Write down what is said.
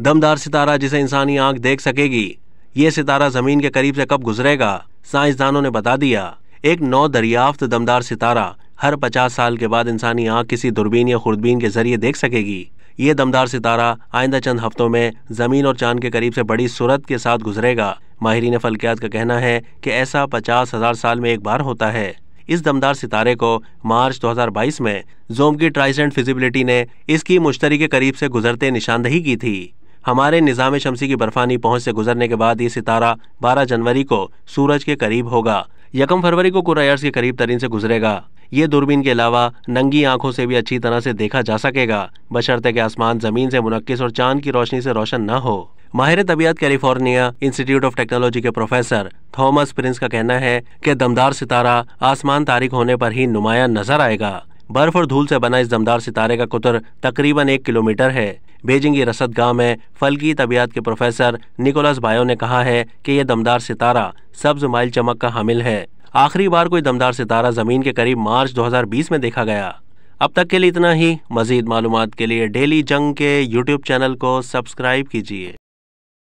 दमदार सितारा जिसे इंसानी आंख देख सकेगी ये सितारा ज़मीन के करीब से कब गुजरेगा साइंसदानों ने बता दिया एक नौ दरियाफ्त दमदार सितारा हर पचास साल के बाद इंसानी आंख किसी दूरबीन या खुरदबीन के जरिए देख सकेगी ये दमदार सितारा आइंदा चंद हफ्तों में ज़मीन और चांद के करीब से बड़ी सूरत के साथ गुजरेगा माहरीन फलकियात का कहना है कि ऐसा पचास हज़ार साल में एक बार होता है इस दमदार सितारे को मार्च 2022 में जोम की ट्राइसेंट फिजिबिलिटी ने इसकी मुश्तरी के करीब से गुजरते निशानदही की थी हमारे निज़ाम शमसी की बर्फानी पहुंच से गुजरने के बाद ये सितारा बारह जनवरी को सूरज के करीब होगा यकम फरवरी को कुरायर्स के करीब तरीन से गुजरेगा ये दूरबीन के अलावा नंगी आंखों से भी अच्छी तरह से देखा जा सकेगा बशर्ते के आसमान ज़मीन से मुनक्स और चांद की रोशनी से रोशन न हो माहिर तबियत कैलिफोर्निया इंस्टीट्यूट ऑफ टेक्नोलॉजी के प्रोफेसर थॉमस प्रिंस का कहना है कि दमदार सितारा आसमान तारीख होने पर ही नुमाया नजर आएगा बर्फ और धूल से बना इस दमदार सितारे का कुतर तकरीबन एक किलोमीटर है भेजेंगी रसद गांव में फलकी तबियत के प्रोफेसर निकोलस बायो ने कहा है कि यह दमदार सितारा सब्ज माइल चमक का हामिल है आखिरी बार कोई दमदार सितारा ज़मीन के करीब मार्च 2020 में देखा गया अब तक के लिए इतना ही मज़ीद मालूम के लिए डेली जंग के यूट्यूब चैनल को सब्सक्राइब कीजिए